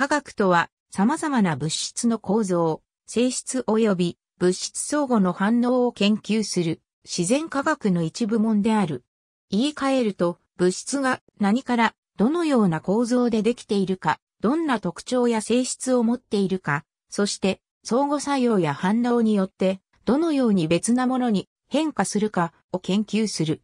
化学とは様々な物質の構造、性質及び物質相互の反応を研究する自然科学の一部門である。言い換えると物質が何からどのような構造でできているか、どんな特徴や性質を持っているか、そして相互作用や反応によってどのように別なものに変化するかを研究する。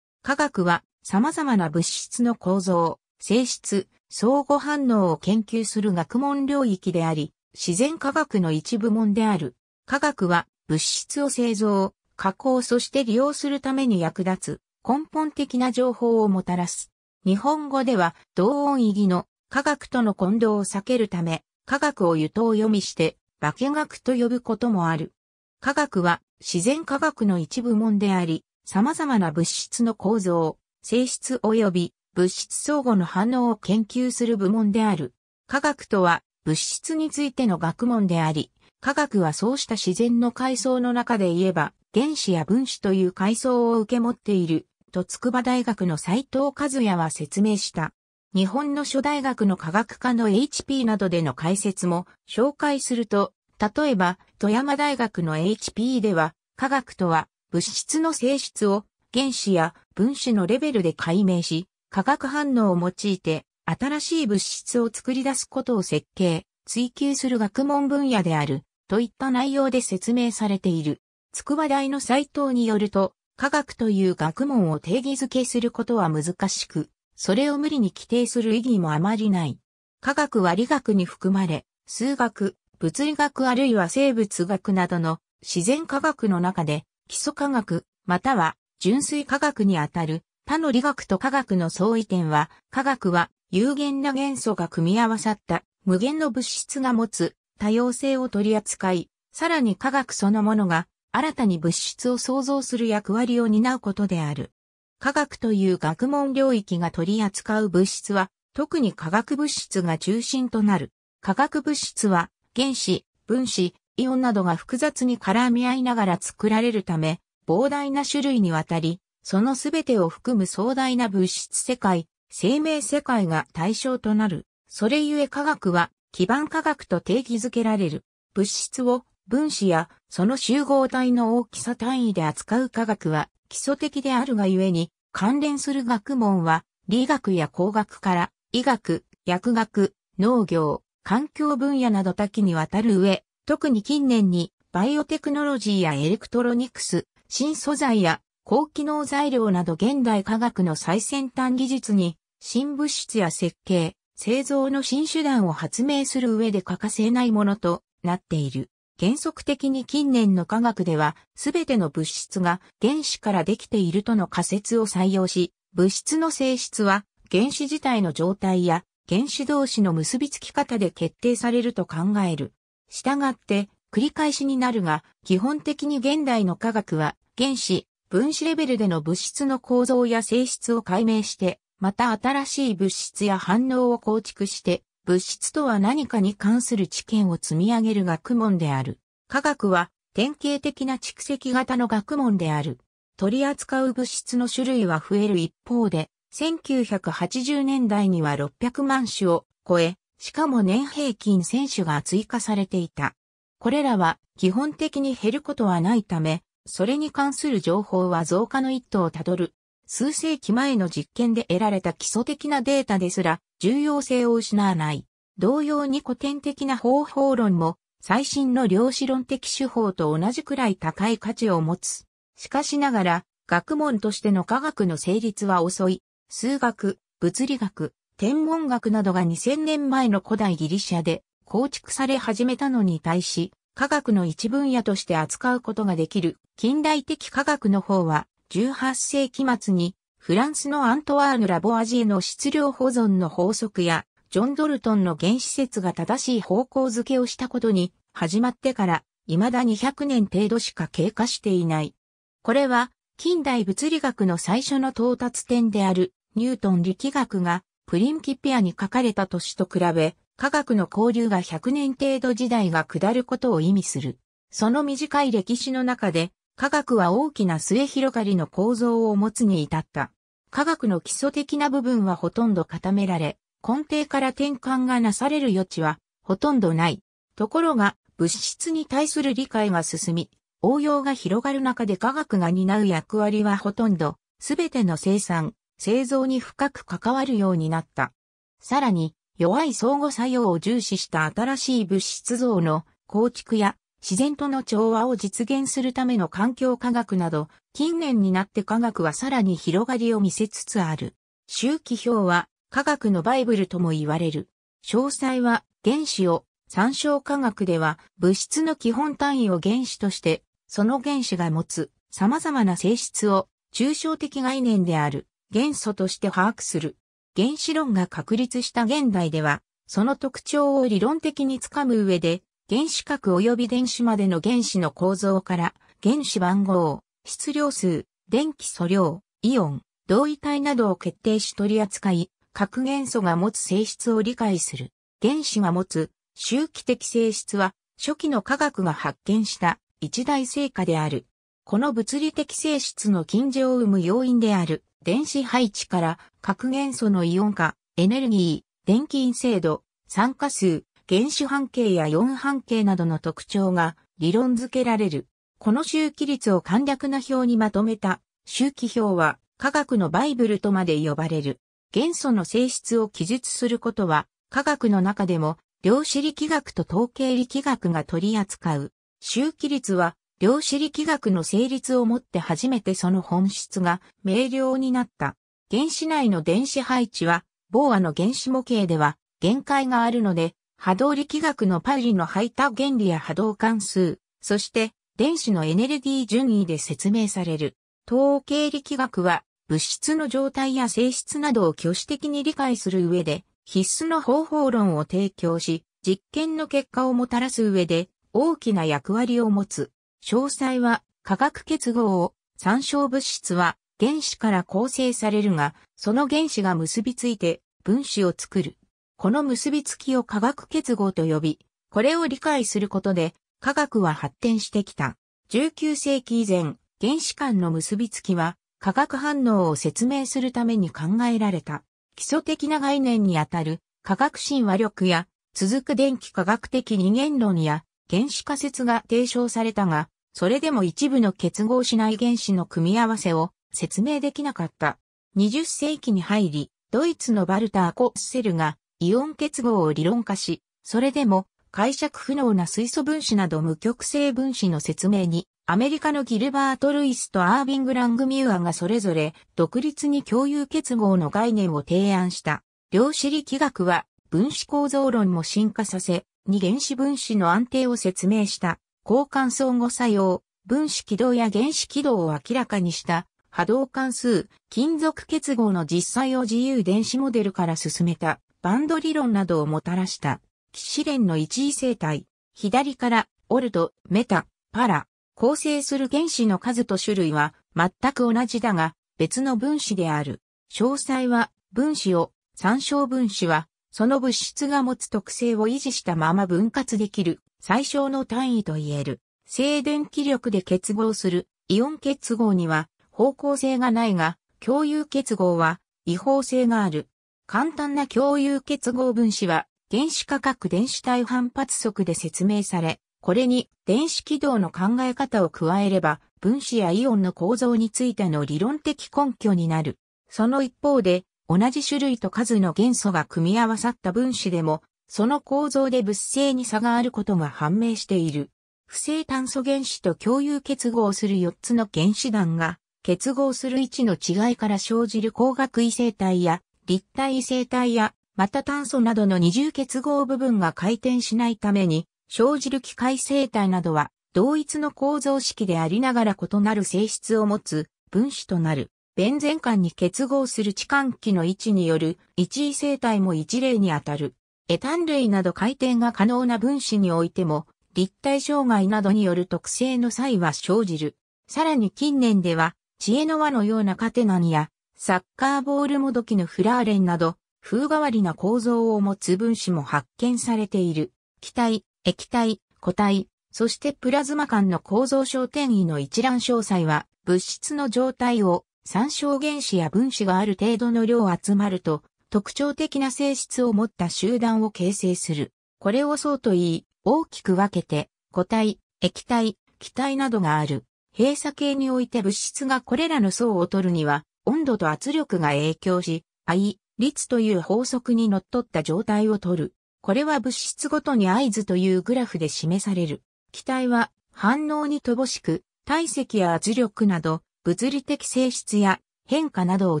科学は様々な物質の構造、性質、相互反応を研究する学問領域であり、自然科学の一部門である。科学は物質を製造、加工そして利用するために役立つ根本的な情報をもたらす。日本語では同音異義の科学との混同を避けるため、科学を湯を読みして化学と呼ぶこともある。科学は自然科学の一部門であり、様々な物質の構造、性質及び物質相互の反応を研究する部門である。科学とは物質についての学問であり、科学はそうした自然の階層の中で言えば、原子や分子という階層を受け持っている、と筑波大学の斉藤和也は説明した。日本の諸大学の科学科の HP などでの解説も紹介すると、例えば、富山大学の HP では、科学とは物質の性質を原子や分子のレベルで解明し、化学反応を用いて新しい物質を作り出すことを設計、追求する学問分野である、といった内容で説明されている。筑波大の斎藤によると、科学という学問を定義づけすることは難しく、それを無理に規定する意義もあまりない。科学は理学に含まれ、数学、物理学あるいは生物学などの自然科学の中で基礎科学、または純粋科学にあたる他の理学と科学の相違点は、科学は有限な元素が組み合わさった無限の物質が持つ多様性を取り扱い、さらに科学そのものが新たに物質を創造する役割を担うことである。科学という学問領域が取り扱う物質は、特に化学物質が中心となる。化学物質は原子、分子、イオンなどが複雑に絡み合いながら作られるため、膨大な種類にわたり、そのすべてを含む壮大な物質世界、生命世界が対象となる。それゆえ科学は基盤科学と定義づけられる。物質を分子やその集合体の大きさ単位で扱う科学は基礎的であるがゆえに関連する学問は理学や工学から医学、薬学、農業、環境分野など多岐にわたる上、特に近年にバイオテクノロジーやエレクトロニクス、新素材や高機能材料など現代科学の最先端技術に、新物質や設計、製造の新手段を発明する上で欠かせないものとなっている。原則的に近年の科学では、すべての物質が原子からできているとの仮説を採用し、物質の性質は原子自体の状態や原子同士の結びつき方で決定されると考える。したがって、繰り返しになるが、基本的に現代の科学は原子、分子レベルでの物質の構造や性質を解明して、また新しい物質や反応を構築して、物質とは何かに関する知見を積み上げる学問である。科学は典型的な蓄積型の学問である。取り扱う物質の種類は増える一方で、1980年代には600万種を超え、しかも年平均1000種が追加されていた。これらは基本的に減ることはないため、それに関する情報は増加の一途をたどる。数世紀前の実験で得られた基礎的なデータですら重要性を失わない。同様に古典的な方法論も最新の量子論的手法と同じくらい高い価値を持つ。しかしながら学問としての科学の成立は遅い。数学、物理学、天文学などが2000年前の古代ギリシャで構築され始めたのに対し、科学の一分野として扱うことができる近代的科学の方は、18世紀末にフランスのアントワーヌ・ラボアジエの質量保存の法則や、ジョン・ドルトンの原子説が正しい方向づけをしたことに、始まってから、未だ200年程度しか経過していない。これは、近代物理学の最初の到達点である、ニュートン力学が、プリンキピアに書かれた年と比べ、科学の交流が100年程度時代が下ることを意味する。その短い歴史の中で、科学は大きな末広がりの構造を持つに至った。科学の基礎的な部分はほとんど固められ、根底から転換がなされる余地はほとんどない。ところが、物質に対する理解が進み、応用が広がる中で科学が担う役割はほとんど、すべての生産、製造に深く関わるようになった。さらに、弱い相互作用を重視した新しい物質像の構築や自然との調和を実現するための環境科学など、近年になって科学はさらに広がりを見せつつある。周期表は科学のバイブルとも言われる。詳細は原子を、参照科学では物質の基本単位を原子として、その原子が持つ様々な性質を抽象的概念である元素として把握する。原子論が確立した現代では、その特徴を理論的につかむ上で、原子核及び電子までの原子の構造から、原子番号、質量数、電気素量、イオン、同位体などを決定し取り扱い、核元素が持つ性質を理解する。原子が持つ周期的性質は、初期の科学が発見した一大成果である。この物理的性質の近似を生む要因である。電子配置から核元素のイオン化、エネルギー、電気陰性度、酸化数、原子半径や4半径などの特徴が理論付けられる。この周期率を簡略な表にまとめた周期表は科学のバイブルとまで呼ばれる。元素の性質を記述することは科学の中でも量子力学と統計力学が取り扱う。周期率は量子力学の成立をもって初めてその本質が明瞭になった。原子内の電子配置は、ボーアの原子模型では限界があるので、波動力学のパウリの排他原理や波動関数、そして電子のエネルギー順位で説明される。統計力学は物質の状態や性質などを挙手的に理解する上で必須の方法論を提供し、実験の結果をもたらす上で大きな役割を持つ。詳細は化学結合を、参照物質は原子から構成されるが、その原子が結びついて分子を作る。この結びつきを化学結合と呼び、これを理解することで科学は発展してきた。19世紀以前、原子間の結びつきは化学反応を説明するために考えられた。基礎的な概念にあたる化学神話力や続く電気科学的二元論や原子仮説が提唱されたが、それでも一部の結合しない原子の組み合わせを説明できなかった。20世紀に入り、ドイツのバルター・コッセルがイオン結合を理論化し、それでも解釈不能な水素分子など無極性分子の説明に、アメリカのギルバート・ルイスとアービング・ラングミューアがそれぞれ独立に共有結合の概念を提案した。量子力学は分子構造論も進化させ、二原子分子の安定を説明した。交換相互作用、分子軌道や原子軌道を明らかにした波動関数、金属結合の実際を自由電子モデルから進めたバンド理論などをもたらした、騎士連の一位生態、左からオルト、メタ、パラ、構成する原子の数と種類は全く同じだが別の分子である。詳細は分子を、参照分子はその物質が持つ特性を維持したまま分割できる最小の単位と言える、静電気力で結合するイオン結合には方向性がないが、共有結合は違法性がある。簡単な共有結合分子は原子価格電子対反発則で説明され、これに電子軌道の考え方を加えれば分子やイオンの構造についての理論的根拠になる。その一方で同じ種類と数の元素が組み合わさった分子でもその構造で物性に差があることが判明している。不正炭素原子と共有結合する4つの原子団が結合する位置の違いから生じる光学異性体や立体異性体やまた炭素などの二重結合部分が回転しないために生じる機械生体などは同一の構造式でありながら異なる性質を持つ分子となる。ベンゼン間に結合する置換器の位置による一位生体も一例にあたる。エタン類など回転が可能な分子においても、立体障害などによる特性の際は生じる。さらに近年では、知恵の輪のようなカテナニや、サッカーボールもどきのフラーレンなど、風変わりな構造を持つ分子も発見されている。気体、液体、固体、そしてプラズマ間の構造小転移の一覧詳細は、物質の状態を参照原子や分子がある程度の量集まると、特徴的な性質を持った集団を形成する。これを層と言い、大きく分けて、固体、液体、気体などがある。閉鎖系において物質がこれらの層を取るには、温度と圧力が影響し、愛、率という法則にのっとった状態を取る。これは物質ごとに合図というグラフで示される。気体は反応に乏しく、体積や圧力など、物理的性質や変化などを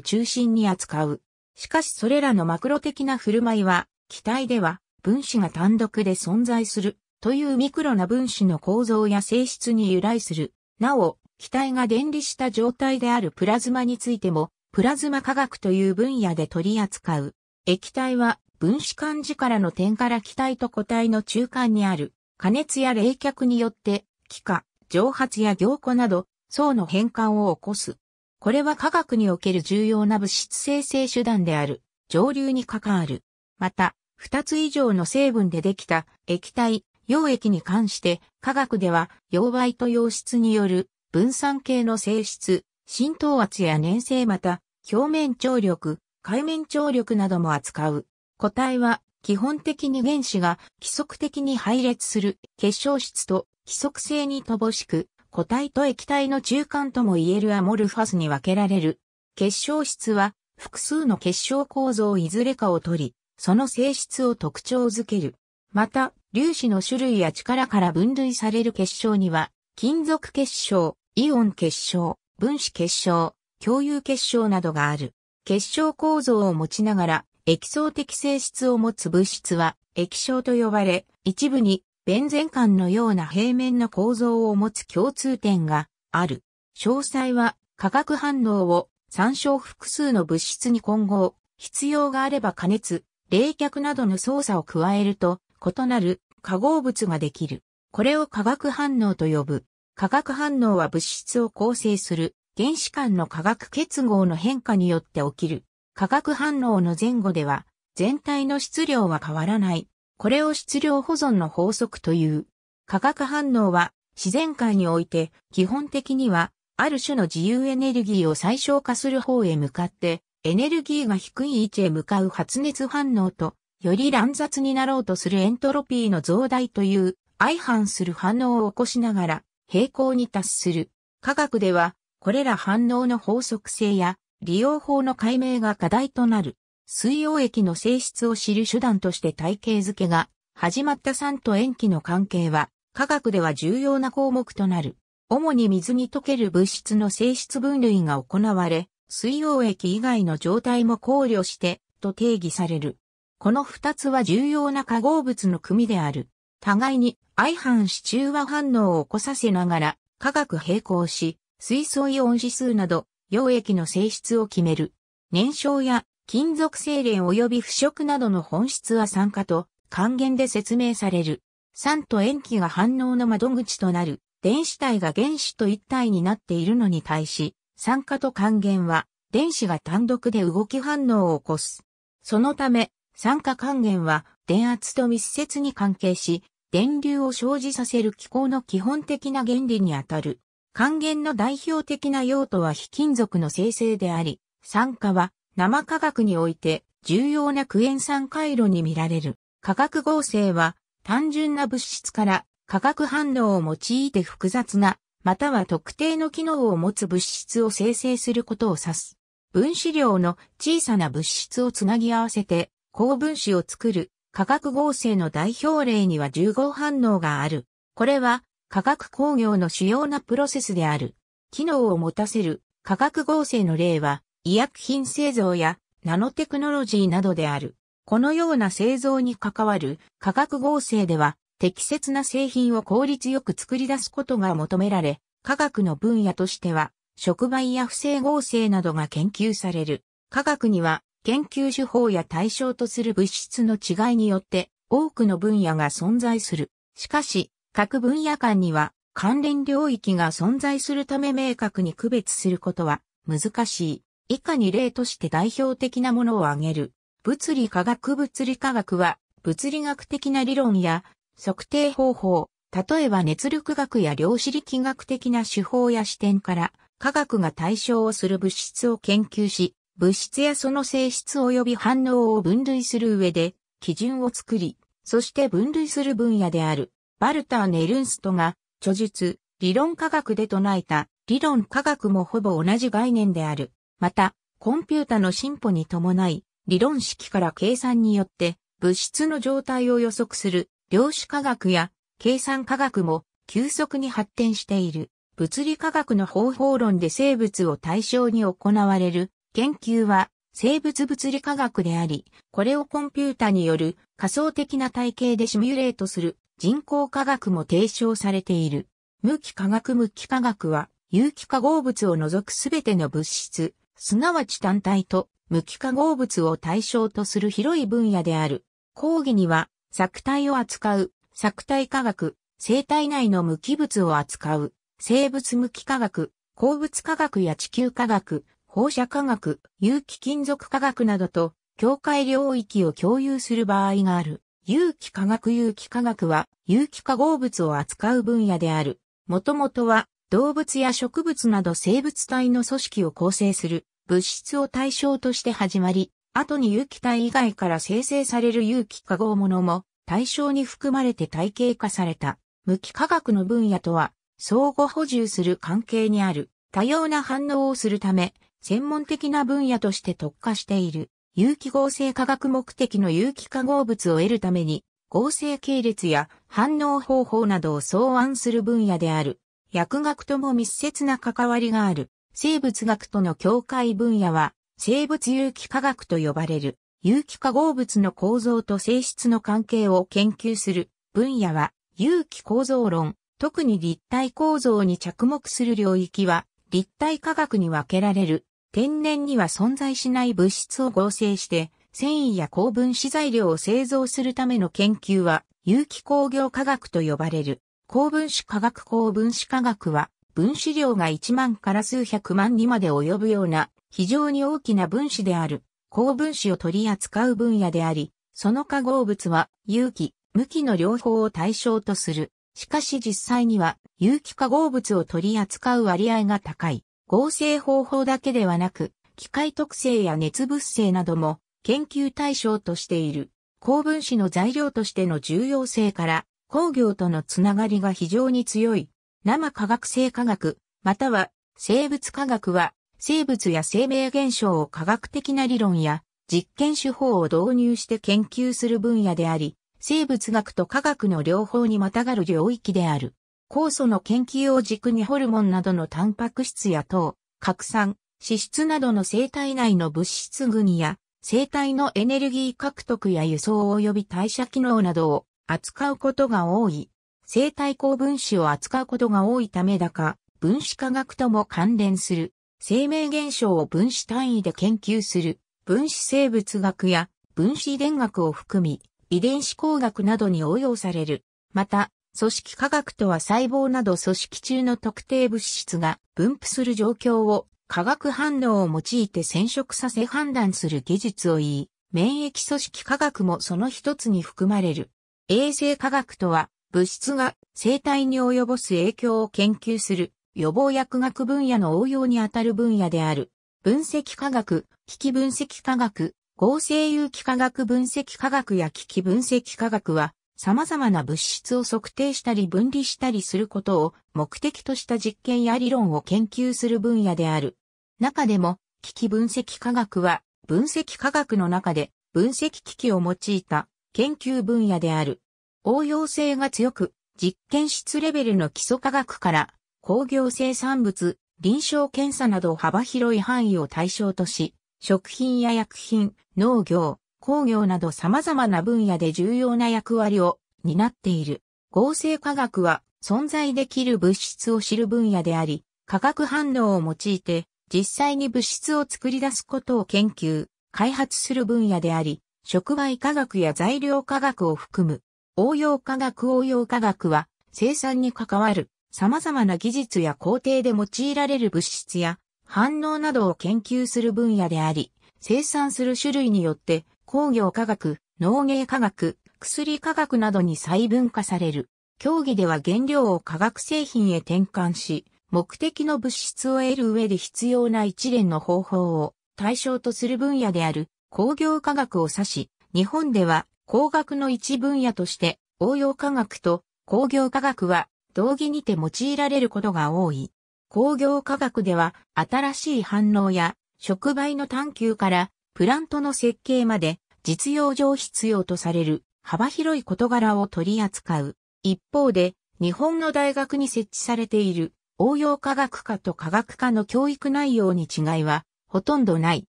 中心に扱う。しかしそれらのマクロ的な振る舞いは、気体では分子が単独で存在するというミクロな分子の構造や性質に由来する。なお、気体が電離した状態であるプラズマについても、プラズマ科学という分野で取り扱う。液体は分子間らの点から気体と固体の中間にある加熱や冷却によって気化、蒸発や凝固など層の変換を起こす。これは科学における重要な物質生成手段である、上流に関わる。また、二つ以上の成分でできた液体、溶液に関して、科学では、溶媒と溶質による分散系の性質、浸透圧や粘性また、表面張力、海面張力なども扱う。個体は、基本的に原子が規則的に配列する結晶質と規則性に乏しく、固体と液体の中間とも言えるアモルファスに分けられる。結晶質は複数の結晶構造いずれかを取り、その性質を特徴づける。また、粒子の種類や力から分類される結晶には、金属結晶、イオン結晶、分子結晶、共有結晶などがある。結晶構造を持ちながら、液層的性質を持つ物質は液晶と呼ばれ、一部に弁前間のような平面の構造を持つ共通点がある。詳細は化学反応を参照複数の物質に混合、必要があれば加熱、冷却などの操作を加えると異なる化合物ができる。これを化学反応と呼ぶ。化学反応は物質を構成する原子間の化学結合の変化によって起きる。化学反応の前後では全体の質量は変わらない。これを質量保存の法則という。化学反応は自然界において基本的にはある種の自由エネルギーを最小化する方へ向かってエネルギーが低い位置へ向かう発熱反応とより乱雑になろうとするエントロピーの増大という相反する反応を起こしながら平行に達する。科学ではこれら反応の法則性や利用法の解明が課題となる。水溶液の性質を知る手段として体系づけが始まった酸と塩基の関係は科学では重要な項目となる。主に水に溶ける物質の性質分類が行われ、水溶液以外の状態も考慮してと定義される。この二つは重要な化合物の組である。互いに相反し中和反応を起こさせながら化学並行し、水素イオン指数など溶液の性質を決める。燃焼や金属精錬及び腐食などの本質は酸化と還元で説明される。酸と塩基が反応の窓口となる電子体が原子と一体になっているのに対し、酸化と還元は電子が単独で動き反応を起こす。そのため、酸化還元は電圧と密接に関係し、電流を生じさせる気候の基本的な原理にあたる。還元の代表的な用途は非金属の生成であり、酸化は生化学において重要なクエン酸回路に見られる。化学合成は単純な物質から化学反応を用いて複雑な、または特定の機能を持つ物質を生成することを指す。分子量の小さな物質をつなぎ合わせて、高分子を作る化学合成の代表例には重合反応がある。これは化学工業の主要なプロセスである。機能を持たせる化学合成の例は医薬品製造やナノテクノロジーなどである。このような製造に関わる化学合成では適切な製品を効率よく作り出すことが求められ、科学の分野としては触媒や不正合成などが研究される。科学には研究手法や対象とする物質の違いによって多くの分野が存在する。しかし、各分野間には関連領域が存在するため明確に区別することは難しい。以下に例として代表的なものを挙げる。物理科学物理科学は、物理学的な理論や測定方法、例えば熱力学や量子力学的な手法や視点から、科学が対象をする物質を研究し、物質やその性質及び反応を分類する上で、基準を作り、そして分類する分野である、バルター・ネルンストが、著述、理論科学で唱えた、理論科学もほぼ同じ概念である。また、コンピュータの進歩に伴い、理論式から計算によって、物質の状態を予測する量子科学や計算科学も急速に発展している。物理科学の方法論で生物を対象に行われる研究は生物物理科学であり、これをコンピュータによる仮想的な体系でシミュレートする人工科学も提唱されている。無機化学無機化学は有機化合物を除くすべての物質、すなわち単体と無機化合物を対象とする広い分野である。講義には、作体を扱う、作体科学、生体内の無機物を扱う、生物無機化学、鉱物化学や地球化学、放射化学、有機金属化学などと、境界領域を共有する場合がある。有機化学有機化学は、有機化合物を扱う分野である。もともとは、動物や植物など生物体の組織を構成する物質を対象として始まり、後に有機体以外から生成される有機化合物も対象に含まれて体系化された。無機化学の分野とは相互補充する関係にある多様な反応をするため、専門的な分野として特化している有機合成化学目的の有機化合物を得るために合成系列や反応方法などを草案する分野である。薬学とも密接な関わりがある。生物学との境界分野は、生物有機化学と呼ばれる、有機化合物の構造と性質の関係を研究する分野は、有機構造論、特に立体構造に着目する領域は、立体化学に分けられる、天然には存在しない物質を合成して、繊維や高分子材料を製造するための研究は、有機工業化学と呼ばれる。高分子化学高分子化学は、分子量が1万から数百万にまで及ぶような、非常に大きな分子である、高分子を取り扱う分野であり、その化合物は、有機、無機の両方を対象とする。しかし実際には、有機化合物を取り扱う割合が高い。合成方法だけではなく、機械特性や熱物性なども研究対象としている。高分子の材料としての重要性から、工業とのつながりが非常に強い。生化学生化学、または生物化学は、生物や生命現象を科学的な理論や実験手法を導入して研究する分野であり、生物学と科学の両方にまたがる領域である。酵素の研究を軸にホルモンなどのタンパク質や糖、核酸、脂質などの生体内の物質群や、生体のエネルギー獲得や輸送及び代謝機能などを扱うことが多い。生体高分子を扱うことが多いためだか、分子科学とも関連する。生命現象を分子単位で研究する。分子生物学や分子遺伝学を含み、遺伝子工学などに応用される。また、組織科学とは細胞など組織中の特定物質が分布する状況を化学反応を用いて染色させ判断する技術を言い、免疫組織科学もその一つに含まれる。衛生科学とは、物質が生体に及ぼす影響を研究する予防薬学分野の応用にあたる分野である。分析科学、機器分析科学、合成有機化学分析科学や機器分析科学は、様々な物質を測定したり分離したりすることを目的とした実験や理論を研究する分野である。中でも、機器分析科学は、分析科学の中で分析機器を用いた研究分野である。応用性が強く、実験室レベルの基礎科学から工業生産物、臨床検査など幅広い範囲を対象とし、食品や薬品、農業、工業など様々な分野で重要な役割を担っている。合成化学は存在できる物質を知る分野であり、化学反応を用いて実際に物質を作り出すことを研究、開発する分野であり、触媒化学や材料化学を含む、応用化学応用化学は、生産に関わる様々な技術や工程で用いられる物質や反応などを研究する分野であり、生産する種類によって工業科学、農芸科学、薬科学などに細分化される。競技では原料を化学製品へ転換し、目的の物質を得る上で必要な一連の方法を対象とする分野である工業科学を指し、日本では工学の一分野として応用科学と工業科学は同義にて用いられることが多い。工業科学では新しい反応や触媒の探求からプラントの設計まで実用上必要とされる幅広い事柄を取り扱う。一方で日本の大学に設置されている応用科学科と科学科の教育内容に違いはほとんどない。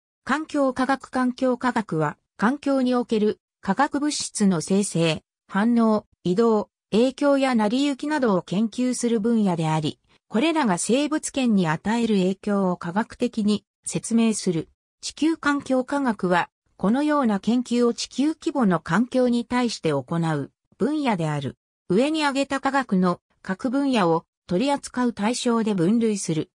環境科学環境科学は、環境における化学物質の生成、反応、移動、影響や成り行きなどを研究する分野であり、これらが生物圏に与える影響を科学的に説明する。地球環境科学は、このような研究を地球規模の環境に対して行う分野である。上に挙げた科学の各分野を取り扱う対象で分類する。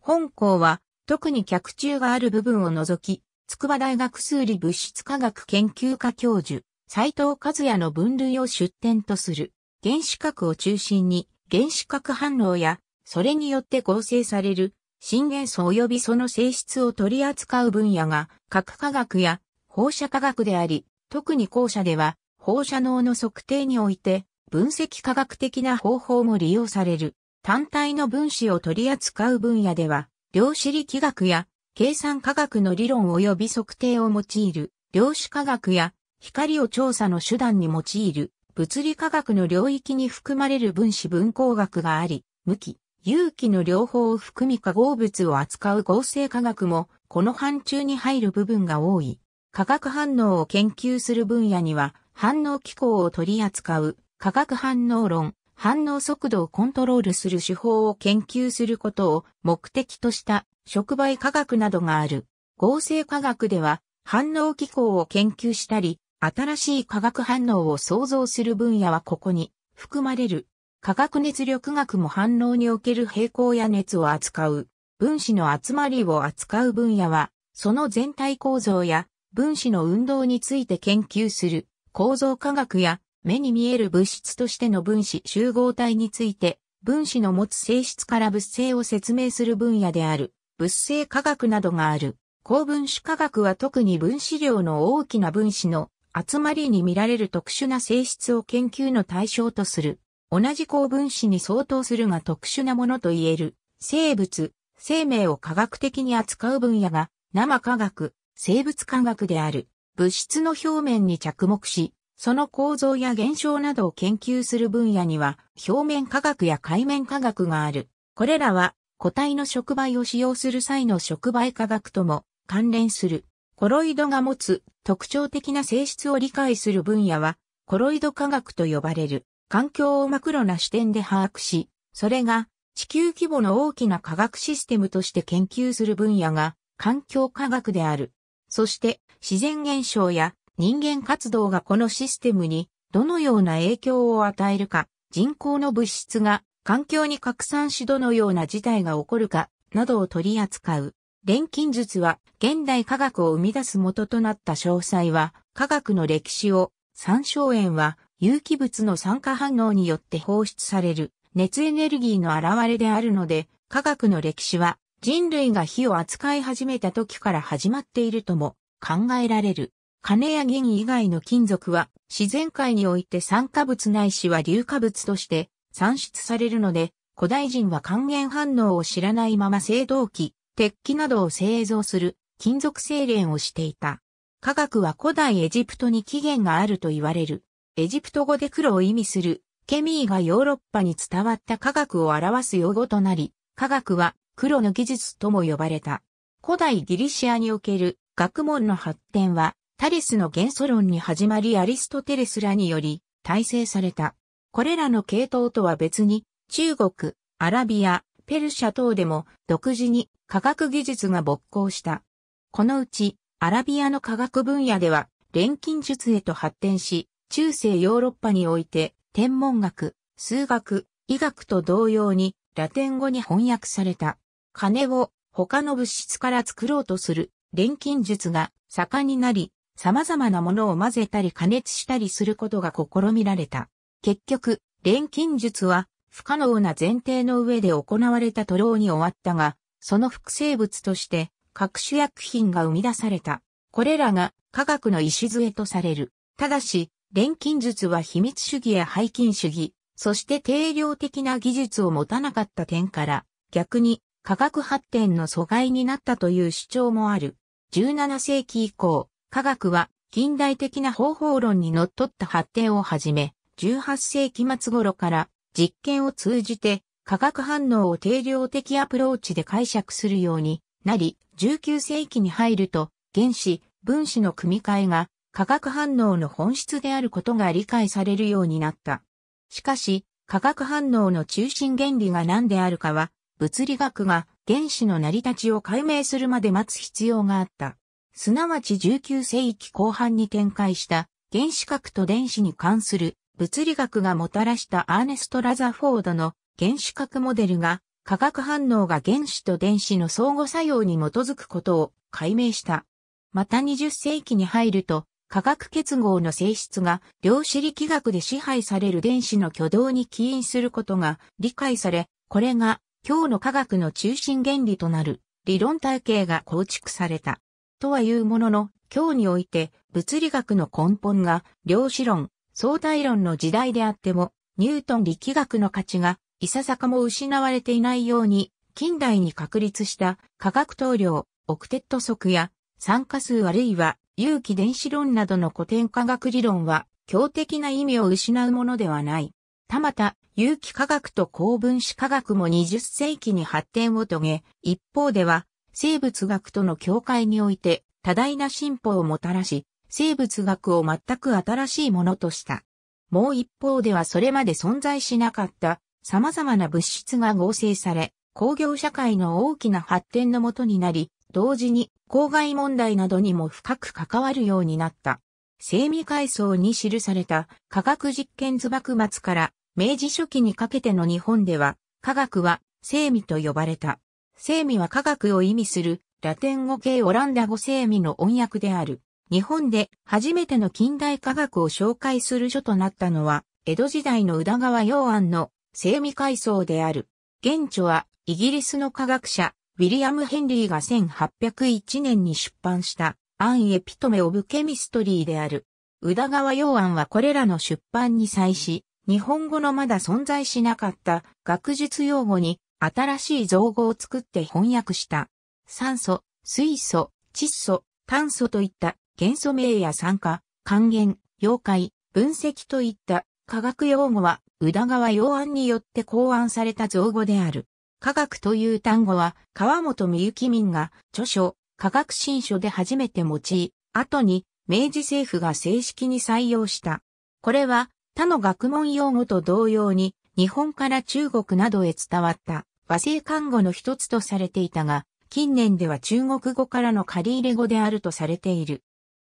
本校は特に客中がある部分を除き、筑波大学数理物質科学研究科教授、斉藤和也の分類を出典とする、原子核を中心に、原子核反応や、それによって合成される、新元素及びその性質を取り扱う分野が、核科学や放射科学であり、特に後者では、放射能の測定において、分析科学的な方法も利用される。単体の分子を取り扱う分野では、量子力学や計算科学の理論及び測定を用いる量子科学や光を調査の手段に用いる物理科学の領域に含まれる分子分光学があり、無機、有機の両方を含み化合物を扱う合成科学もこの範疇に入る部分が多い。化学反応を研究する分野には反応機構を取り扱う化学反応論、反応速度をコントロールする手法を研究することを目的とした触媒科学などがある。合成科学では反応機構を研究したり、新しい化学反応を創造する分野はここに含まれる。化学熱力学も反応における平行や熱を扱う。分子の集まりを扱う分野は、その全体構造や分子の運動について研究する構造科学や目に見える物質としての分子集合体について、分子の持つ性質から物性を説明する分野である、物性科学などがある。高分子科学は特に分子量の大きな分子の集まりに見られる特殊な性質を研究の対象とする。同じ高分子に相当するが特殊なものと言える。生物、生命を科学的に扱う分野が生科学、生物科学である。物質の表面に着目し、その構造や現象などを研究する分野には、表面科学や海面科学がある。これらは、個体の触媒を使用する際の触媒科学とも関連する。コロイドが持つ特徴的な性質を理解する分野は、コロイド科学と呼ばれる。環境をマクロな視点で把握し、それが地球規模の大きな科学システムとして研究する分野が環境科学である。そして自然現象や人間活動がこのシステムにどのような影響を与えるか、人口の物質が環境に拡散しどのような事態が起こるかなどを取り扱う。錬金術は現代科学を生み出す元となった詳細は科学の歴史を、参照炎は有機物の酸化反応によって放出される熱エネルギーの現れであるので、科学の歴史は人類が火を扱い始めた時から始まっているとも考えられる。金や銀以外の金属は自然界において酸化物ないしは硫化物として産出されるので、古代人は還元反応を知らないまま青銅器、鉄器などを製造する金属精錬をしていた。科学は古代エジプトに起源があると言われる。エジプト語で黒を意味するケミーがヨーロッパに伝わった科学を表す用語となり、科学は黒の技術とも呼ばれた。古代ギリシアにおける学問の発展はタリスの元素論に始まりアリストテレスらにより体制された。これらの系統とは別に、中国、アラビア、ペルシャ等でも独自に科学技術が勃興した。このうち、アラビアの科学分野では、錬金術へと発展し、中世ヨーロッパにおいて、天文学、数学、医学と同様に、ラテン語に翻訳された。金を他の物質から作ろうとする錬金術が盛んになり、様々なものを混ぜたり加熱したりすることが試みられた。結局、錬金術は不可能な前提の上で行われた塗料に終わったが、その複製物として各種薬品が生み出された。これらが科学の礎とされる。ただし、錬金術は秘密主義や背金主義、そして定量的な技術を持たなかった点から、逆に科学発展の阻害になったという主張もある。17世紀以降、科学は近代的な方法論に則っった発展をはじめ、18世紀末頃から実験を通じて化学反応を定量的アプローチで解釈するようになり、19世紀に入ると原子、分子の組み替えが化学反応の本質であることが理解されるようになった。しかし、化学反応の中心原理が何であるかは、物理学が原子の成り立ちを解明するまで待つ必要があった。すなわち19世紀後半に展開した原子核と電子に関する物理学がもたらしたアーネスト・ラザフォードの原子核モデルが化学反応が原子と電子の相互作用に基づくことを解明した。また20世紀に入ると化学結合の性質が量子力学で支配される電子の挙動に起因することが理解され、これが今日の科学の中心原理となる理論体系が構築された。とはいうものの、今日において物理学の根本が量子論、相対論の時代であっても、ニュートン力学の価値がいささかも失われていないように、近代に確立した科学統領、オクテット則や酸化数あるいは有機電子論などの古典科学理論は強敵な意味を失うものではない。たまた、有機化学と高分子化学も20世紀に発展を遂げ、一方では、生物学との境界において多大な進歩をもたらし、生物学を全く新しいものとした。もう一方ではそれまで存在しなかった様々な物質が合成され、工業社会の大きな発展のもとになり、同時に公害問題などにも深く関わるようになった。生未階層に記された科学実験図幕末から明治初期にかけての日本では科学は生未と呼ばれた。生味は科学を意味するラテン語系オランダ語生味の音訳である。日本で初めての近代科学を紹介する書となったのは、江戸時代の宇田川洋安の生味階層である。現著はイギリスの科学者、ウィリアム・ヘンリーが1801年に出版したアン・エピトメ・オブ・ケミストリーである。宇田川洋安はこれらの出版に際し、日本語のまだ存在しなかった学術用語に新しい造語を作って翻訳した。酸素、水素、窒素、炭素といった元素名や酸化、還元、溶解、分析といった科学用語は宇田川洋案によって考案された造語である。科学という単語は川本美幸民が著書科学新書で初めて用い、後に明治政府が正式に採用した。これは他の学問用語と同様に日本から中国などへ伝わった。和製漢語の一つとされていたが、近年では中国語からの借入れ語であるとされている。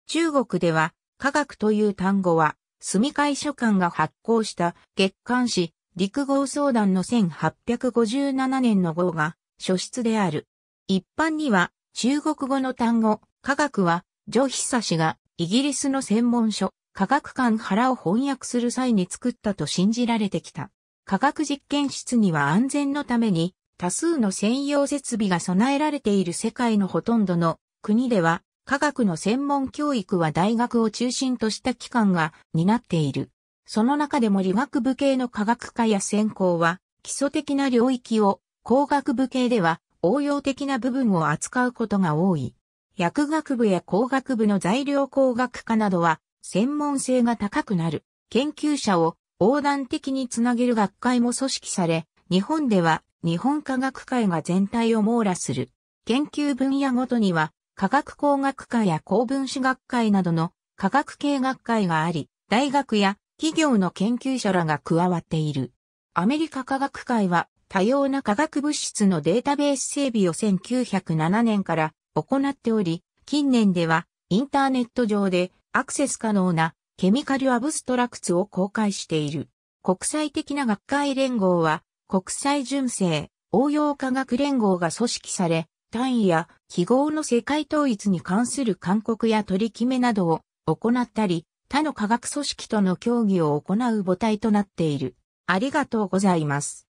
中国では、科学という単語は、住会書館が発行した月刊誌、陸号相談の1857年の号が書出である。一般には、中国語の単語、科学は、ジョヒサ氏がイギリスの専門書、科学館原を翻訳する際に作ったと信じられてきた。科学実験室には安全のために多数の専用設備が備えられている世界のほとんどの国では科学の専門教育は大学を中心とした機関が担っている。その中でも理学部系の科学科や専攻は基礎的な領域を工学部系では応用的な部分を扱うことが多い。薬学部や工学部の材料工学科などは専門性が高くなる研究者を横断的につなげる学会も組織され、日本では日本科学会が全体を網羅する。研究分野ごとには、科学工学科や高分子学会などの科学系学会があり、大学や企業の研究者らが加わっている。アメリカ科学会は多様な化学物質のデータベース整備を1907年から行っており、近年ではインターネット上でアクセス可能なケミカル・アブストラクツを公開している。国際的な学会連合は、国際純正、応用科学連合が組織され、単位や記号の世界統一に関する勧告や取り決めなどを行ったり、他の科学組織との協議を行う母体となっている。ありがとうございます。